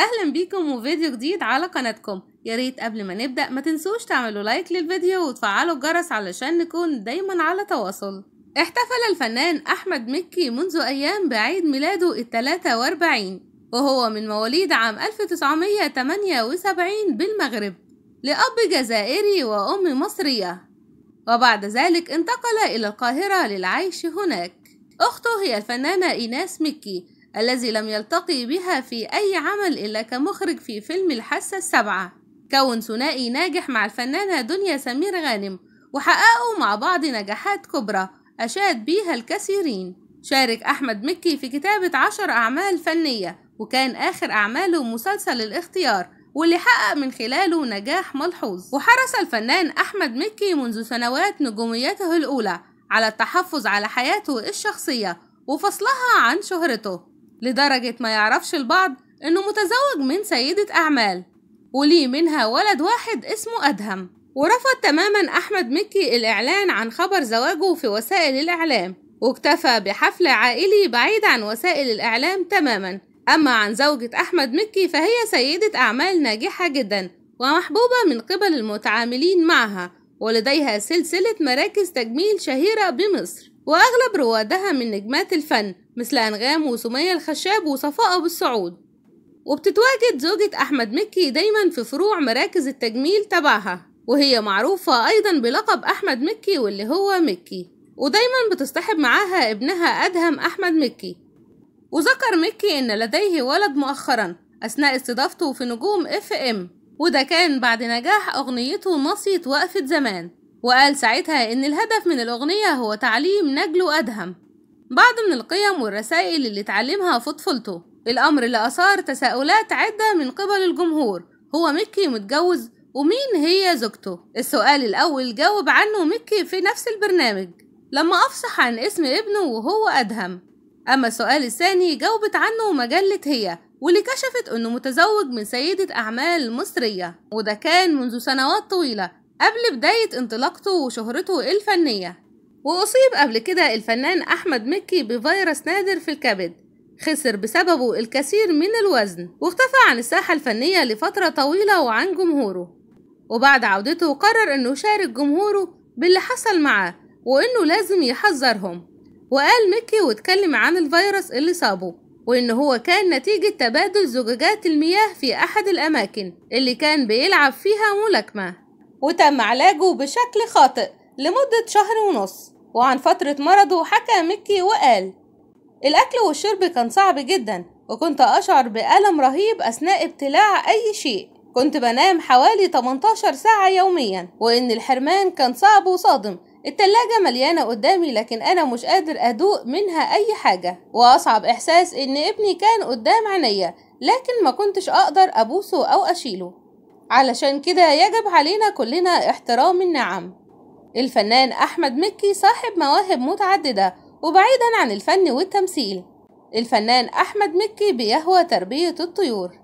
اهلا بيكم وفيديو جديد على قناتكم يا ريت قبل ما نبدا ما تنسوش تعملوا لايك للفيديو وتفعلوا الجرس علشان نكون دايما على تواصل احتفل الفنان احمد مكي منذ ايام بعيد ميلاده ال 43 وهو من مواليد عام 1978 بالمغرب لأب جزائري وأم مصرية وبعد ذلك انتقل إلى القاهرة للعيش هناك أخته هي الفنانة إيناس مكي الذي لم يلتقي بها في أي عمل إلا كمخرج في فيلم الحاسة السبعة كون ثنائي ناجح مع الفنانة دنيا سمير غانم وحققوا مع بعض نجاحات كبرى أشاد بيها الكثيرين شارك أحمد مكي في كتابة عشر أعمال فنية وكان آخر أعماله مسلسل الاختيار واللي حقق من خلاله نجاح ملحوظ وحرص الفنان أحمد مكي منذ سنوات نجوميته الأولى على التحفظ على حياته الشخصية وفصلها عن شهرته لدرجة ما يعرفش البعض إنه متزوج من سيدة أعمال وليه منها ولد واحد اسمه أدهم ورفض تماما أحمد مكي الإعلان عن خبر زواجه في وسائل الإعلام واكتفى بحفل عائلي بعيد عن وسائل الإعلام تماما أما عن زوجة أحمد مكي فهي سيدة أعمال ناجحة جدا ومحبوبة من قبل المتعاملين معها ولديها سلسلة مراكز تجميل شهيرة بمصر وأغلب روادها من نجمات الفن مثل أنغام وسمية الخشاب وصفاء أبو السعود وبتتواجد زوجة أحمد مكي دايما في فروع مراكز التجميل تبعها وهي معروفة أيضا بلقب أحمد مكي واللي هو مكي ودايما بتصطحب معاها ابنها أدهم أحمد مكي وذكر مكي إن لديه ولد مؤخرا أثناء استضافته في نجوم اف ام وده كان بعد نجاح أغنيته نصية وقفة زمان وقال ساعتها إن الهدف من الأغنية هو تعليم نجله أدهم بعض من القيم والرسائل اللي اتعلمها في طفولته الأمر اللي أثار تساؤلات عدة من قبل الجمهور هو ميكي متجوز ومين هي زوجته السؤال الأول جاوب عنه ميكي في نفس البرنامج لما أفصح عن اسم ابنه وهو أدهم أما السؤال الثاني جاوبت عنه مجلة هي واللي كشفت أنه متزوج من سيدة أعمال مصرية وده كان منذ سنوات طويلة قبل بداية انطلاقته وشهرته الفنية وأصيب قبل كده الفنان أحمد مكي بفيروس نادر في الكبد خسر بسببه الكثير من الوزن واختفى عن الساحة الفنية لفترة طويلة وعن جمهوره وبعد عودته قرر أنه يشارك جمهوره باللي حصل معاه وأنه لازم يحذرهم وقال مكي واتكلم عن الفيروس اللي صابه وإن هو كان نتيجة تبادل زجاجات المياه في أحد الأماكن اللي كان بيلعب فيها ملاكمة وتم علاجه بشكل خاطئ لمدة شهر ونص وعن فترة مرضه حكى ميكي وقال الأكل والشرب كان صعب جدا وكنت أشعر بألم رهيب أثناء ابتلاع أي شيء كنت بنام حوالي 18 ساعة يوميا وإن الحرمان كان صعب وصادم التلاجة مليانة قدامي لكن أنا مش قادر أدوق منها أي حاجة وأصعب إحساس إن ابني كان قدام عينيا لكن ما كنتش أقدر أبوسه أو أشيله علشان كده يجب علينا كلنا احترام النعم الفنان أحمد مكي صاحب مواهب متعددة وبعيدا عن الفن والتمثيل الفنان أحمد مكي بيهوى تربية الطيور